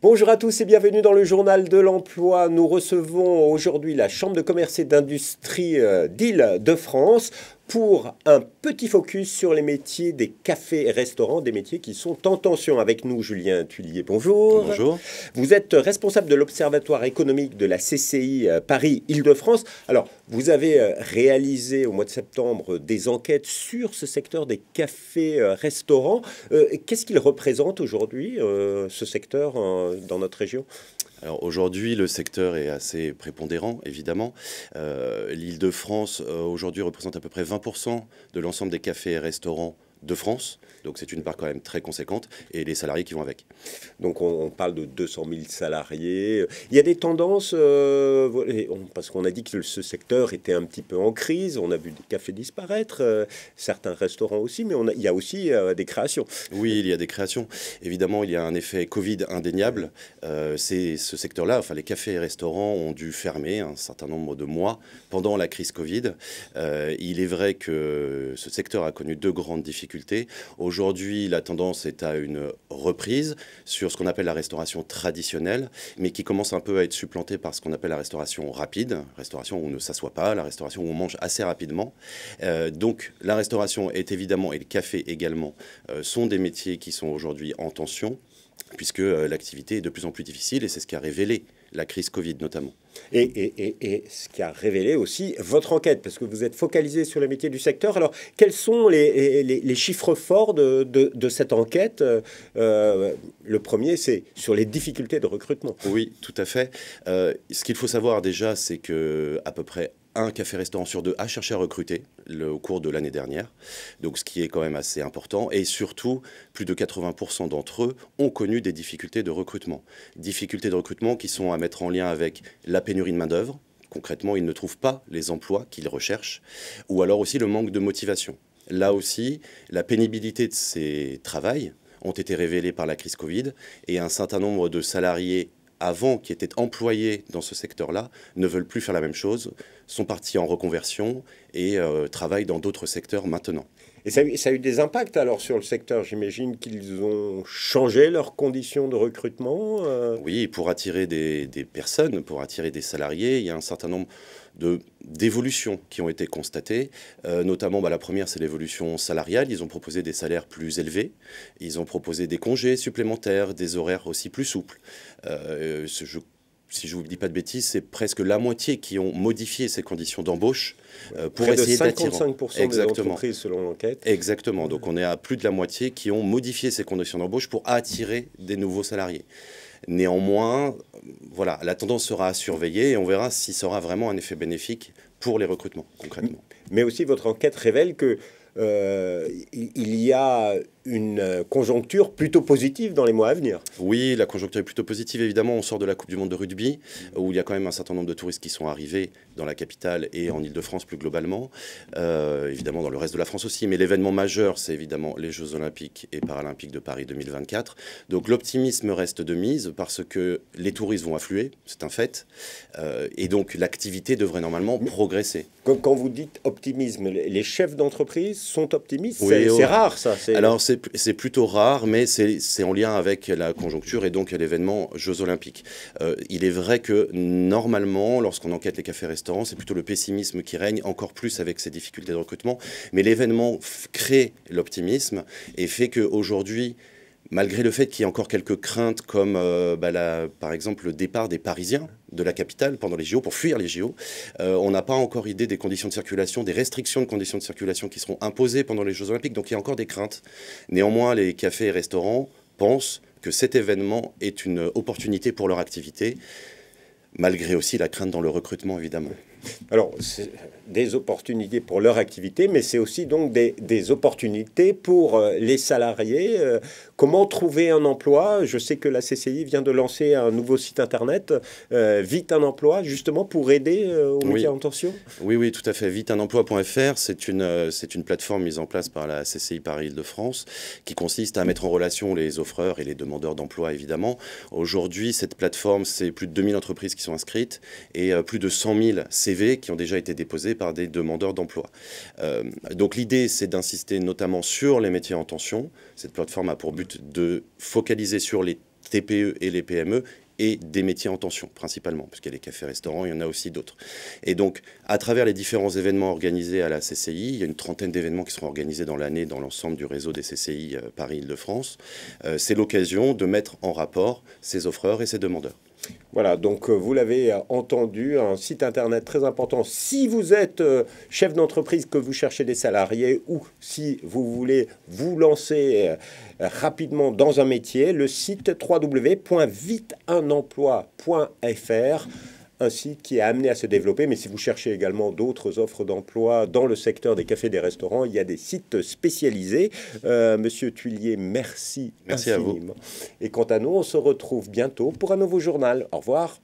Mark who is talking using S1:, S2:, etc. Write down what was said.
S1: Bonjour à tous et bienvenue dans le journal de l'emploi. Nous recevons aujourd'hui la Chambre de commerce et d'industrie euh, d'Île-de-France pour un petit focus sur les métiers des cafés et restaurants, des métiers qui sont en tension. Avec nous, Julien Tulier. bonjour. Bonjour. Vous êtes responsable de l'Observatoire économique de la CCI euh, Paris-Île-de-France. Alors, vous avez euh, réalisé au mois de septembre des enquêtes sur ce secteur des cafés-restaurants. Euh, qu'est-ce qu'il représente aujourd'hui, ce
S2: secteur, dans notre région alors aujourd'hui, le secteur est assez prépondérant, évidemment. Euh, L'Île-de-France, euh, aujourd'hui, représente à peu près 20% de l'ensemble des cafés et restaurants de France. Donc c'est une part quand même très conséquente et les salariés qui vont avec.
S1: Donc on, parle de 200 000 salariés. Il y a des tendances, euh, parce qu'on a dit que ce secteur était un petit peu en crise, on a vu des cafés disparaître, euh, certains
S2: restaurants aussi, mais il y a aussi euh, des créations. Oui, il y a des créations. Évidemment, il y a un effet Covid indéniable. c'est ce secteur-là, enfin les cafés et restaurants ont dû fermer un certain nombre de mois pendant la crise Covid. il est vrai que ce secteur a connu deux grandes difficultés Aujourd'hui, la tendance est à une reprise sur ce qu'on appelle la restauration traditionnelle, mais qui commence un peu à être supplantée par ce qu'on appelle la restauration rapide, restauration où on ne s'assoit pas, la restauration où on mange assez rapidement. Euh, donc la restauration est évidemment, et le café également, euh, sont des métiers qui sont aujourd'hui en tension puisque euh, l'activité est de plus en plus difficile et c'est ce qui a révélé la crise Covid notamment. Et,
S1: ce qui a révélé aussi votre enquête, parce que vous êtes focalisé sur le métier du secteur. Alors, quels sont les, chiffres forts de, cette enquête euh, Le premier,
S2: c'est sur les difficultés de recrutement. Oui, tout à fait. Euh, ce qu'il faut savoir déjà, c'est que à peu près un café-restaurant sur deux a cherché à recruter le, au cours de l'année dernière, donc ce qui est quand même assez important. Et surtout, plus de 80% d'entre eux ont connu des difficultés de recrutement. Difficultés de recrutement qui sont à mettre en lien avec la pénurie de main-d'œuvre. Concrètement, ils ne trouvent pas les emplois qu'ils recherchent, ou alors aussi le manque de motivation. Là aussi, la pénibilité de ces travaux ont été révélés par la crise Covid et un certain nombre de salariés avant, qui étaient employés dans ce secteur-là, ne veulent plus faire la même chose, sont partis en reconversion et euh, travaillent dans d'autres secteurs maintenant. Et ça, a eu des impacts alors sur le secteur. J'imagine qu'ils ont changé leurs conditions de recrutement. Euh. Oui, pour attirer des, personnes, pour attirer des salariés, il y a un certain nombre de d'évolutions qui ont été constatées. Euh, notamment, bah, la première, c'est l'évolution salariale. Ils ont proposé des salaires plus élevés. Ils ont proposé des congés supplémentaires, des horaires aussi plus souples. Euh, je si je ne vous dis pas de bêtises, c'est presque la moitié qui ont modifié ces conditions d'embauche euh, pour essayer d'attirer. 55% des entreprises selon l'enquête. Exactement. Donc on est à plus de la moitié qui ont modifié ces conditions d'embauche pour attirer des nouveaux salariés. Néanmoins, voilà, la tendance sera à surveiller et on verra si ça aura vraiment un effet bénéfique pour les recrutements concrètement. Mais aussi votre
S1: enquête révèle que
S2: euh, il y a une euh, conjoncture plutôt positive dans les mois à venir. Oui, la conjoncture est plutôt positive. Évidemment, on sort de la Coupe du Monde de rugby, euh, où il y a quand même un certain nombre de touristes qui sont arrivés dans la capitale et en Ile-de-France plus globalement. Euh, évidemment, dans le reste de la France aussi. Mais l'événement majeur, c'est évidemment les Jeux Olympiques et Paralympiques de Paris 2024. Donc l'optimisme reste de mise parce que les touristes vont affluer, c'est un fait. et donc l'activité devrait normalement progresser. Quand vous dites optimisme, les chefs d'entreprise sont
S1: optimistes. Oui, c'est, rare, ça. Alors,
S2: c'est c'est plutôt rare, mais c'est en lien avec la conjoncture et donc l'événement Jeux Olympiques. Euh, il est vrai que normalement, lorsqu'on enquête les cafés-restaurants, c'est plutôt le pessimisme qui règne, encore plus avec ces difficultés de recrutement. Mais l'événement crée l'optimisme et fait qu'aujourd'hui, malgré le fait qu'il y ait encore quelques craintes comme euh, bah, par exemple le départ des Parisiens de la capitale pendant les JO pour fuir les JO. Euh, on n'a pas encore idée des conditions de circulation, des restrictions de conditions de circulation qui seront imposées pendant les Jeux olympiques, donc il y a encore des craintes. Néanmoins, les cafés et restaurants pensent que cet événement est une opportunité pour leur activité, malgré aussi la crainte dans le recrutement,
S1: évidemment. Alors, c'est des opportunités pour leur activité, mais c'est aussi donc des, opportunités pour euh, les salariés. Euh, comment trouver un emploi Je sais que la CCI vient de lancer un nouveau site internet, euh, Vite un emploi, justement pour aider aux oui. en tension
S2: Oui, oui, tout à fait. Viteunemploi.fr, c'est une, c'est une plateforme mise en place par la CCI Paris-Île-de-France qui consiste à mettre en relation les offreurs et les demandeurs d'emploi, évidemment. Aujourd'hui, cette plateforme, c'est plus de 2000 entreprises qui sont inscrites et plus de 100 000 qui ont déjà été déposés par des demandeurs d'emploi. Euh, donc l'idée, c'est d'insister notamment sur les métiers en tension. Cette plateforme a pour but de focaliser sur les TPE et les PME et des métiers en tension principalement, puisqu'il y a les cafés-restaurants, il y en a aussi d'autres. Et donc, à travers les différents événements organisés à la CCI, il y a une trentaine d'événements qui seront organisés dans l'année dans l'ensemble du réseau des CCI euh, Paris-Île-de-France. Euh, c'est l'occasion de mettre en rapport ces offreurs et ces demandeurs. Voilà, donc euh, vous l'avez euh, entendu, un site
S1: internet très important. Si vous êtes euh, chef d'entreprise, que vous cherchez des salariés ou si vous voulez vous lancer rapidement dans un métier, le site www.viteunemploi.fr un site qui est amené à se développer. Mais si vous cherchez également d'autres offres d'emploi dans le secteur des cafés et des restaurants, il y a des sites spécialisés. Euh, Monsieur Tuilier, merci. Merci à vous. Et quant à nous, on se retrouve bientôt pour un nouveau journal. Au revoir.